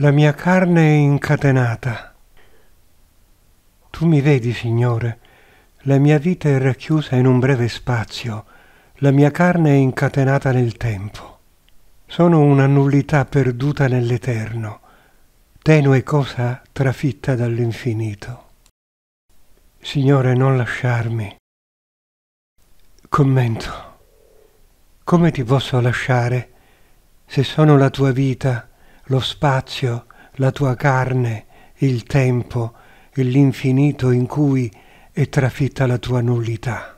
La mia carne è incatenata. Tu mi vedi, Signore, la mia vita è racchiusa in un breve spazio, la mia carne è incatenata nel tempo. Sono una nullità perduta nell'eterno, tenue cosa trafitta dall'infinito. Signore, non lasciarmi. Commento. Come ti posso lasciare se sono la tua vita? lo spazio, la tua carne, il tempo e l'infinito in cui è trafitta la tua nullità.